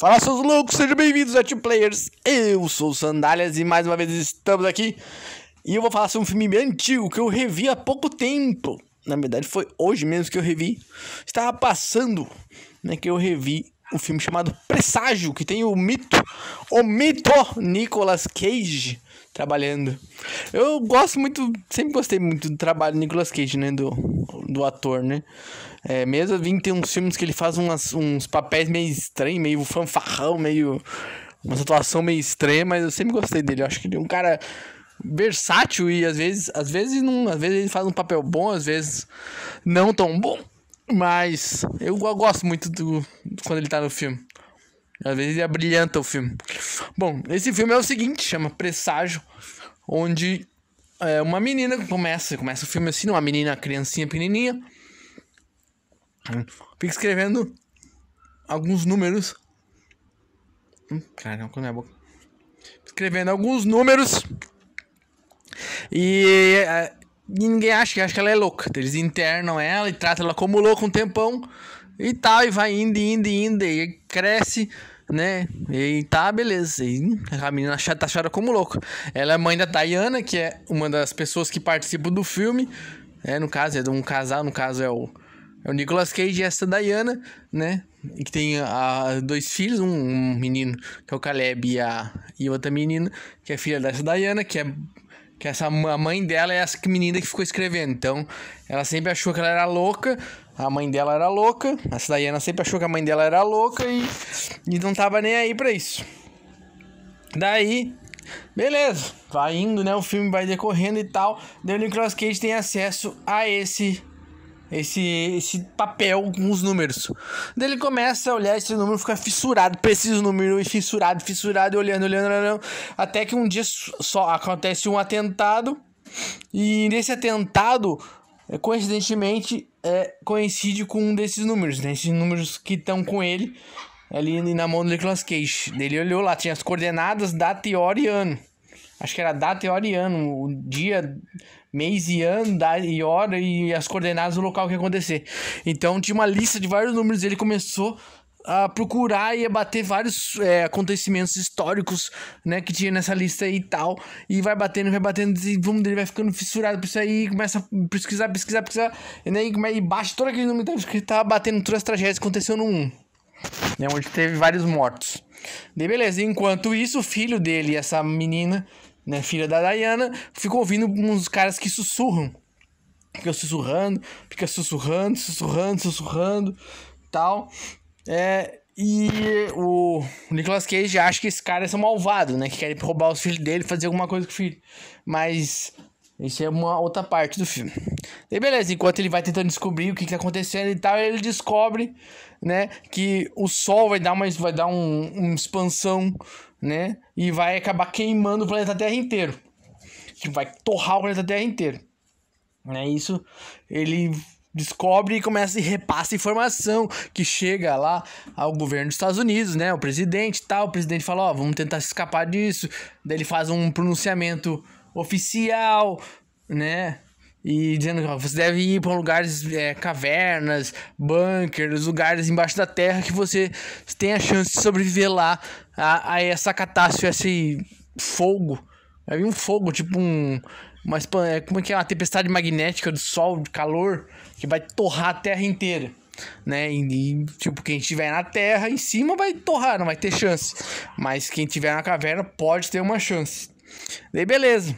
Fala seus loucos, sejam bem-vindos a Team Players. Eu sou o Sandálias e mais uma vez estamos aqui. E eu vou falar sobre um filme bem antigo que eu revi há pouco tempo. Na verdade, foi hoje mesmo que eu revi. Estava passando, né, que eu revi o filme chamado Presságio, que tem o mito, o mito Nicolas Cage trabalhando. Eu gosto muito, sempre gostei muito do trabalho do Nicolas Cage, né, do, do ator, né. É, mesmo vim tem uns filmes que ele faz umas, uns papéis meio estranhos, meio fanfarrão, meio uma situação meio estranha, mas eu sempre gostei dele. Eu acho que ele é um cara versátil e às vezes, às vezes não, às vezes ele faz um papel bom, às vezes não tão bom. Mas eu, eu gosto muito do, do, quando ele tá no filme. Às vezes ele abrilhanta o filme. Bom, esse filme é o seguinte, chama Presságio, onde é, uma menina começa, começa o filme assim, né? uma menina, uma criancinha pequenininha, fica escrevendo alguns números. Caramba, hum, cara, não minha boca. Escrevendo alguns números. E é, e ninguém acha, acha que ela é louca. Eles internam ela e tratam ela como louca um tempão. E tal, e vai indo, indo, indo, e cresce, né? E tá, beleza. E a menina tá chata como louca. Ela é mãe da Dayana que é uma das pessoas que participam do filme. É, no caso, é de um casal, no caso é o, é o Nicolas Cage e essa Diana, né? E que tem a, dois filhos, um, um menino que é o Caleb e, a, e outra menina, que é filha dessa Diana, que é que essa, a mãe dela é essa menina que ficou escrevendo. Então, ela sempre achou que ela era louca. A mãe dela era louca. Essa ela sempre achou que a mãe dela era louca e, e não tava nem aí pra isso. Daí, beleza. Vai indo, né? O filme vai decorrendo e tal. Daí o Nicolas Cage tem acesso a esse esse, esse papel com os números. Daí ele começa a olhar esse número, fica fissurado, preciso número, e fissurado, fissurado, olhando, olhando, olhando. Até que um dia só acontece um atentado. E nesse atentado, é, coincidentemente, é, coincide com um desses números, né? Esses números que estão com ele ali na mão do Nicolas Cage. Ele olhou lá, tinha as coordenadas, data e hora e ano. Acho que era data e hora e ano, o dia, mês e ano, e hora e as coordenadas do local que ia acontecer. Então tinha uma lista de vários números e ele começou a procurar e a bater vários é, acontecimentos históricos, né, que tinha nessa lista e tal, e vai batendo, vai batendo, e vamos dele vai ficando fissurado por isso aí, começa a pesquisar, pesquisar, pesquisar, e daí e baixa todo aquele número então, que tava tá batendo todas as tragédias que aconteceu no 1, né, onde teve vários mortos. Daí beleza, enquanto isso, o filho dele e essa menina né, filha da Diana, fica ouvindo uns caras que sussurram. Fica sussurrando, fica sussurrando, sussurrando, sussurrando, tal. É, e o Nicolas Cage acha que esses caras é são malvados, né? Que querem roubar os filhos dele, fazer alguma coisa com o filho. Mas isso é uma outra parte do filme. E beleza, enquanto ele vai tentando descobrir o que, que tá acontecendo e tal, ele descobre, né, que o sol vai dar uma, vai dar um, uma expansão, né, e vai acabar queimando o planeta Terra inteiro. Tipo, vai torrar o planeta Terra inteiro. Né, isso ele descobre e começa e repassa informação que chega lá ao governo dos Estados Unidos, né, o presidente e tal. O presidente fala, ó, oh, vamos tentar escapar disso. Daí ele faz um pronunciamento oficial, né? E dizendo que você deve ir para lugares, é, cavernas, bunkers, lugares embaixo da terra que você tem a chance de sobreviver lá a, a essa catástrofe, esse fogo. Vai é um fogo, tipo um. Uma, é, como é que é? Uma tempestade magnética do sol, de calor, que vai torrar a terra inteira né? E, tipo, quem estiver na terra em cima vai torrar, não vai ter chance. Mas quem estiver na caverna pode ter uma chance. Daí beleza.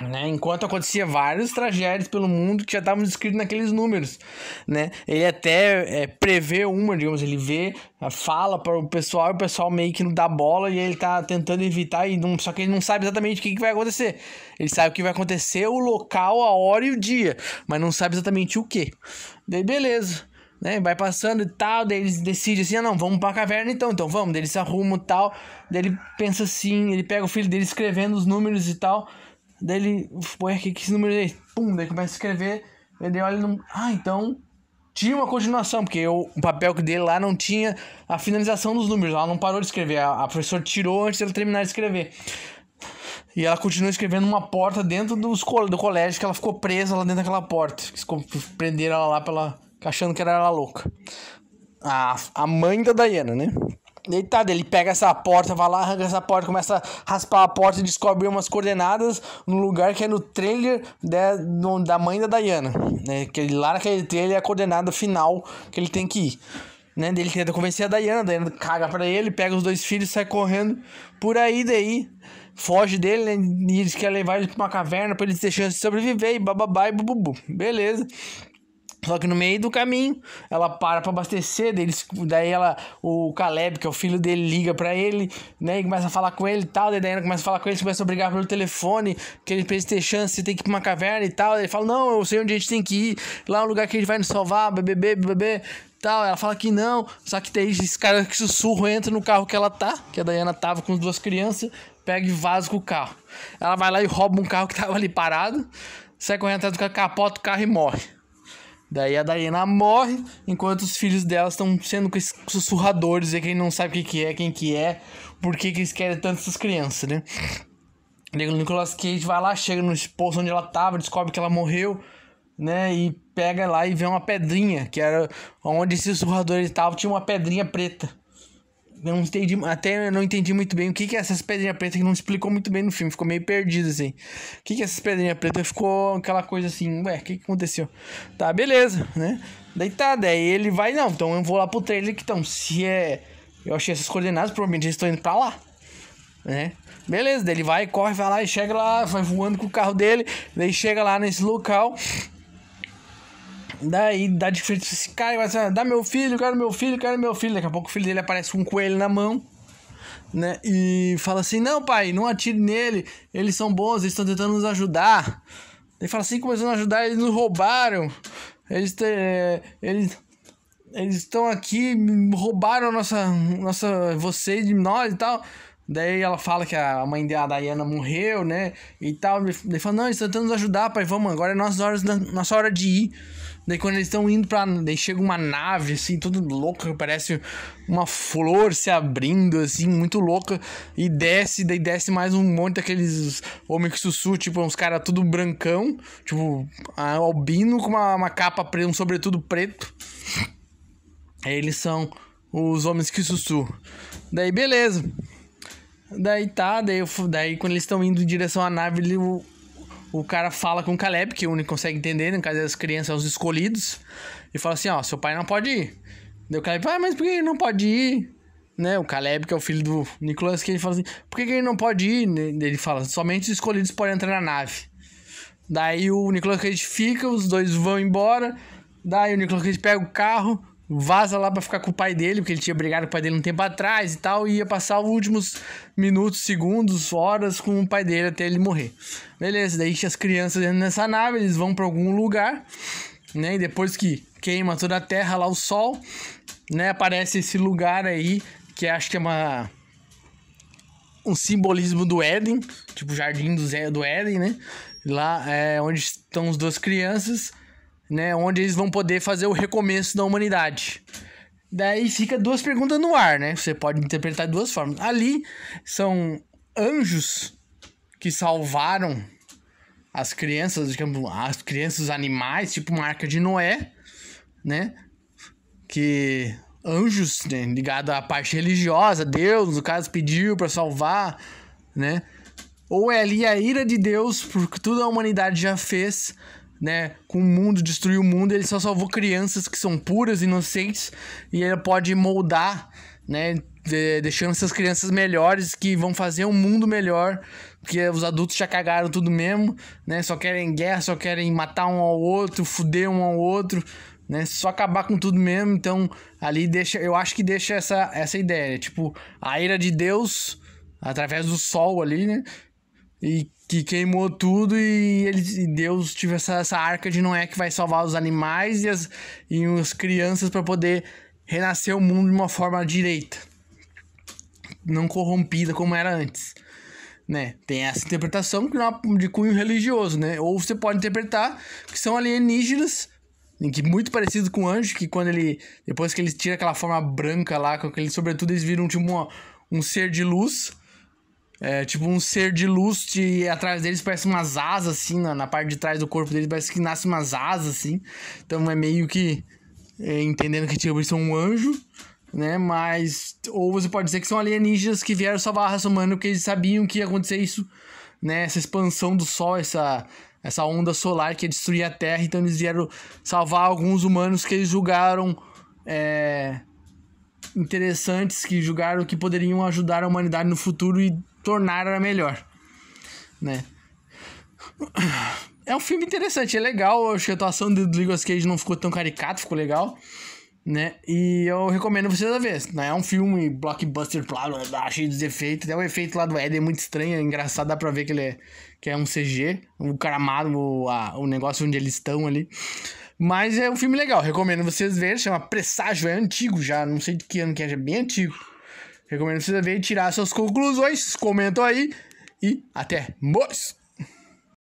Né? Enquanto acontecia várias tragédias pelo mundo que já estavam descritas naqueles números, né? Ele até é, prevê uma, digamos, ele vê, fala para o pessoal, o pessoal meio que não dá bola e ele tá tentando evitar e não, só que ele não sabe exatamente o que, que vai acontecer. Ele sabe o que vai acontecer, o local, a hora e o dia, mas não sabe exatamente o que. Daí beleza né? Vai passando e tal, daí eles decidem assim, ah não, vamos pra caverna então, então vamos, daí eles se arrumam e tal, daí ele pensa assim, ele pega o filho dele escrevendo os números e tal, daí ele, põe que que esse número aí, pum, daí começa a escrever, ele olha, não, ah, então tinha uma continuação, porque eu, o papel dele lá não tinha a finalização dos números, ela não parou de escrever, a, a professora tirou antes de ela terminar de escrever. E ela continua escrevendo uma porta dentro dos, do colégio que ela ficou presa lá dentro daquela porta. Que prenderam ela lá pela achando que era ela louca. A, a mãe da Diana, né? Deitado, ele pega essa porta, vai lá, arranca essa porta, começa a raspar a porta e descobre umas coordenadas no lugar que é no trailer da, no, da mãe da Diana. Né? Que ele, lá naquele trailer é a coordenada final que ele tem que ir. Né? Ele tenta convencer a Diana, a Diana caga pra ele, pega os dois filhos, sai correndo por aí, daí foge dele, né? E eles querem levar ele pra uma caverna pra eles ter chance de sobreviver e bababá e bububu. Beleza. Só que no meio do caminho, ela para para abastecer, daí ela, o Caleb, que é o filho dele, liga para ele, né, e começa a falar com ele e tal, daí Diana começa a falar com ele, começa a brigar pelo telefone, que ele precisa ter chance, tem que ir pra uma caverna e tal, ele fala, não, eu sei onde a gente tem que ir, lá é um lugar que a gente vai nos salvar, bebê, bebê, bebê, tal, ela fala que não, só que tem esse cara que sussurro entra no carro que ela tá, que a Diana tava com as duas crianças, pega e vaza com o carro. Ela vai lá e rouba um carro que tava ali parado, sai correndo atrás do carro, capota o carro e morre. Daí a Diana morre, enquanto os filhos dela estão sendo sussurradores, e quem não sabe o que, é, quem que é, por que, eles querem tanto essas crianças, né? O Nicolas Cage vai lá, chega no poço onde ela tava, descobre que ela morreu, né? E pega lá e vê uma pedrinha, que era onde esse sussurrador estava, tinha uma pedrinha preta não entendi, até não entendi muito bem o que que é essas pedrinhas pretas que não explicou muito bem no filme, ficou meio perdido assim. O que que é essas pedrinhas pretas? Ficou aquela coisa assim, ué, o que que aconteceu? Tá, beleza, né? Daí tá, daí ele vai, não, então eu vou lá pro trailer que então, se é. Eu achei essas coordenadas, provavelmente eles estão indo pra lá, né? Beleza, daí ele vai, corre, vai lá e chega lá, vai voando com o carro dele, daí chega lá nesse local Daí dá de frente esse cara e vai assim, ah, dá meu filho, quero meu filho, quero meu filho. Daqui a pouco o filho dele aparece com um coelho na mão, né? E fala assim, não pai, não atire nele, eles são bons, eles estão tentando nos ajudar. Ele fala assim, começando a ajudar, eles nos roubaram. Eles, te, eh, eles, eles estão aqui, roubaram a nossa, nossa, vocês de nós e tal. Daí ela fala que a mãe da a Diana, morreu, né? E tal. Ele fala, não, eles estão tentando nos ajudar, pai. Vamos, agora é nossa hora, nossa hora de ir. Daí quando eles estão indo pra. Daí chega uma nave, assim, tudo louca, parece uma flor se abrindo, assim, muito louca. E desce, daí desce mais um monte daqueles homem que sussu, tipo, uns caras tudo brancão, tipo, albino com uma, uma capa preta, um sobretudo preto. Aí eles são os homens que sussu. Daí beleza. Daí tá, daí, eu, daí quando eles estão indo em direção à nave, ele, o, o cara fala com o Caleb, que o único consegue entender, né, no caso das crianças, é os escolhidos, e fala assim, ó, seu pai não pode ir. Daí o Caleb, ah, mas por que ele não pode ir? Né, o Caleb, que é o filho do Nicolas, que ele fala assim, por que, que ele não pode ir? Né, ele fala, somente os escolhidos podem entrar na nave. Daí o Nicolas Cage fica, os dois vão embora, daí o Nicolas Cage pega o carro, vaza lá para ficar com o pai dele, porque ele tinha brigado com o pai dele um tempo atrás e tal, e ia passar os últimos minutos, segundos, horas com o pai dele até ele morrer. Beleza, daí as crianças dentro nessa nave, eles vão para algum lugar, né? E depois que queima toda a terra lá, o sol, né? Aparece esse lugar aí, que acho que é uma um simbolismo do Éden, tipo o jardim do, Zé, do Éden, né? Lá é onde estão as duas crianças né, onde eles vão poder fazer o recomeço da humanidade. Daí fica duas perguntas no ar, né? Você pode interpretar de duas formas. Ali são anjos que salvaram as crianças, digamos, as crianças, os animais, tipo uma arca de Noé, né? Que anjos, né, ligado à parte religiosa, Deus, no caso, pediu para salvar, né? Ou é ali a ira de Deus por tudo a humanidade já fez né, com o mundo, destruir o mundo, ele só salvou crianças que são puras, inocentes, e ele pode moldar, né, de, deixando essas crianças melhores que vão fazer um mundo melhor, porque os adultos já cagaram tudo mesmo, né, só querem guerra, só querem matar um ao outro, fuder um ao outro, né? Só acabar com tudo mesmo. Então, ali deixa, eu acho que deixa essa, essa ideia, né? tipo, a ira de Deus através do sol ali, né? e que queimou tudo e, ele e Deus tive essa, essa arca de Noé que vai salvar os animais e as, e as crianças para poder renascer o mundo de uma forma direita, não corrompida como era antes. Né? Tem essa interpretação que é de cunho religioso, né? Ou você pode interpretar que são alienígenas, que muito parecido com o anjo, que quando ele depois que eles tiram aquela forma branca lá, com aquele sobretudo eles viram tipo uma, um ser de luz é tipo um ser de luz e atrás deles parece umas asas, assim, na, na parte de trás do corpo deles parece que nasce umas asas, assim. Então é meio que é, entendendo que tipo, eles são um anjo, né? Mas. Ou você pode dizer que são alienígenas que vieram salvar a raça humana porque eles sabiam que ia acontecer isso, né? Essa expansão do Sol, essa, essa onda solar que ia destruir a Terra. Então eles vieram salvar alguns humanos que eles julgaram. É, interessantes que julgaram que poderiam ajudar a humanidade no futuro e tornar a melhor, né? É um filme interessante, é legal. Acho que a atuação do Nicolas Cage não ficou tão caricato, ficou legal, né? E eu recomendo vocês a ver. Né? É um filme blockbuster, blá, blá, blá, cheio de efeitos. Até o efeito lá do Ed é muito estranho, é engraçado, dá pra ver que ele é, que é um CG, o caramado, o, a, o negócio onde eles estão ali. Mas é um filme legal, recomendo vocês verem. Chama Presságio, é antigo já, não sei de que ano que é, já é bem antigo. Recomendo você ver e tirar suas conclusões. Comentam aí e até mais!